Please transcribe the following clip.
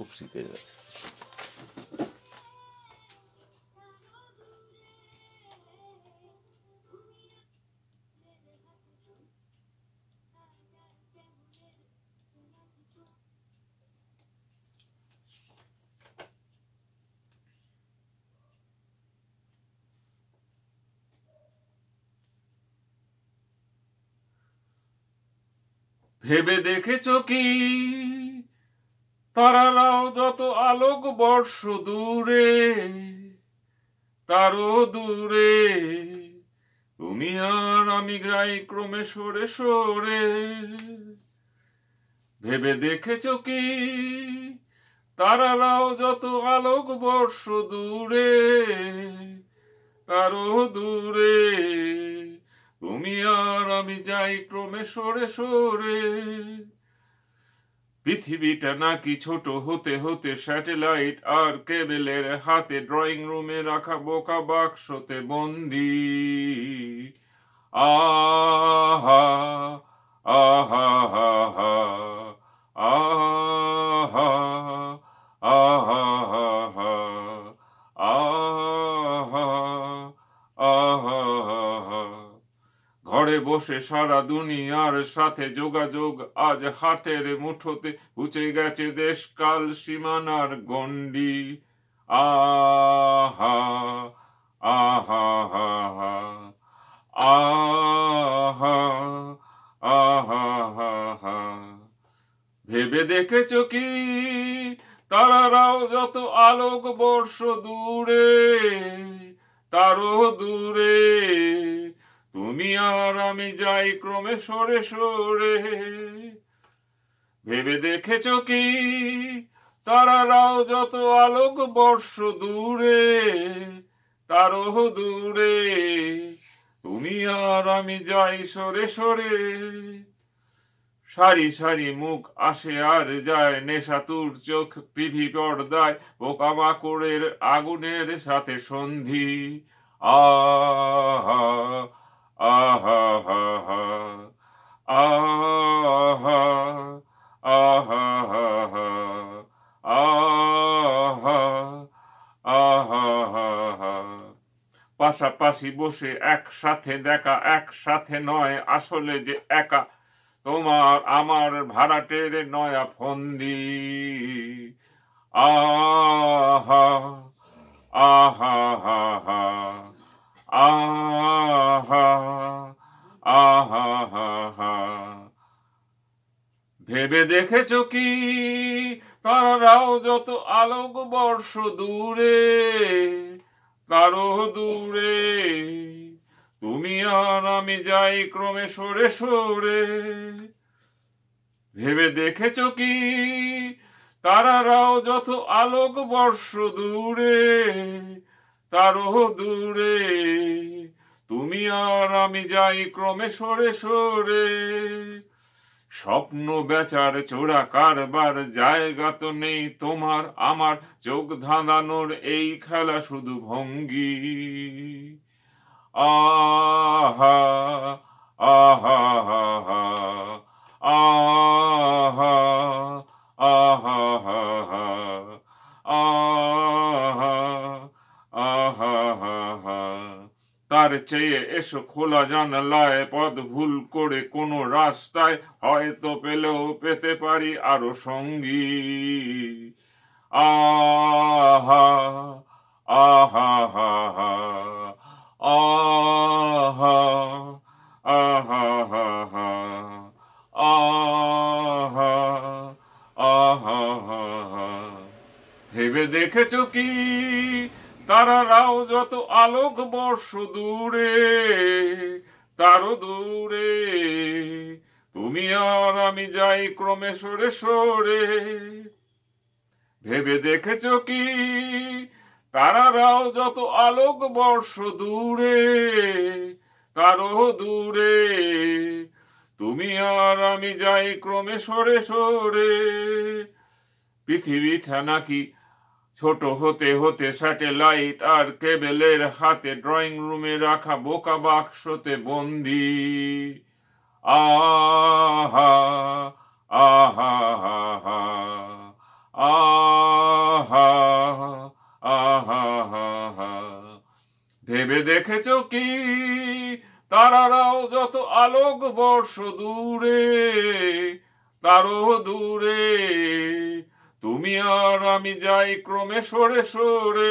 खूब सीखेगा ভেবে দেখেছ কি তারারাও যত আলোক বর্ষ দূরে তারও দূরে তুমি আর আমি গ্রাই ক্রমে সরে সরে ভেবে দেখেছ কি তারারাও যত আলোক বর্ষ দূরে তারও দূরে তুমি আর আমি যাই ক্রমে সরে সরে পৃথিবীটা নাকি ছোট হতে হতে স্যাটেলাইট আর কেবেলের হাতে ড্রয়িং রুমে রাখা বোকা বাক্সতে বন্দি আ ঘরে বসে সারা দুনিয়ার সাথে যোগাযোগ আজ হাতের মুঠোতে উঁচে গেছে দেশকাল সীমানার গণ্ডি আহা আহা আহা আহা আহা আহা ভেবে দেখেছ কি তারারাও যত আলোক বর্ষ দূরে তারও দূরে তুমি আর আমি যাই ক্রমে সরে সরে ভেবে দেখেছ কি তারারাও যত আলোক বর্ষ দূরে তারও দূরে তুমি আর আমি যাই সরে সরে সারি সারি মুখ আসে আর যায় নেশাতুর চোখ পিভি পর্দায় পোকামাকড়ের আগুনের সাথে সন্ধি আহা পাশাপাশি বসে একসাথে দেখা একসাথে নয় আসলে যে একা তোমার আমার ভাড়াটের নয়া ফন্দি আহা আহা হা হা আহা আহা হা হা ভেবে দেখেছ কি তারাও যত আলোক বর্ষ দূরে কারো দূরে তুমি আর আমি যাই ক্রমে সরে সরে ভেবে দেখেছ কি তারারাও যত আলোক বর্ষ দূরে তারও দূরে তুমি আর আমি যাই ক্রমে সরে সরে স্বপ্ন বেচার চোরা কারবার জায়গা তো নেই তোমার আমার চোখ ধাঁধানোর এই খেলা শুধু ভঙ্গি আহা আহা আহা আহা আর চেয়ে এসো খোলা জানলায় পদ ভুল করে কোনো রাস্তায় হয়তো পেলেও পেতে পারি আরো সঙ্গী আহা আহা হা হা আহা আহা হা হা আহা আহা হা হা ভেবে দেখেছ কি তারারাও যত আলোক বর্ষ দূরে তারও দূরে তুমি আর আমি যাই ক্রমে সরে সরে ভেবে দেখেছ কি তারারাও যত আলোক বর্ষ দূরে তারও দূরে তুমি আর আমি যাই ক্রমে সরে সরে পৃথিবীটা নাকি ছোট হতে হতে স্যাটেলাইট আর কেবেলের হাতে ড্রয়িং রুমে রাখা বোকা বাক্সতে বন্দি আহা আহা আহা আহা ভেবে দেখেছ কি তারারাও যত আলোক বর্ষ দূরে তারও দূরে তুমি আর আমি যাই ক্রমে সরে সরে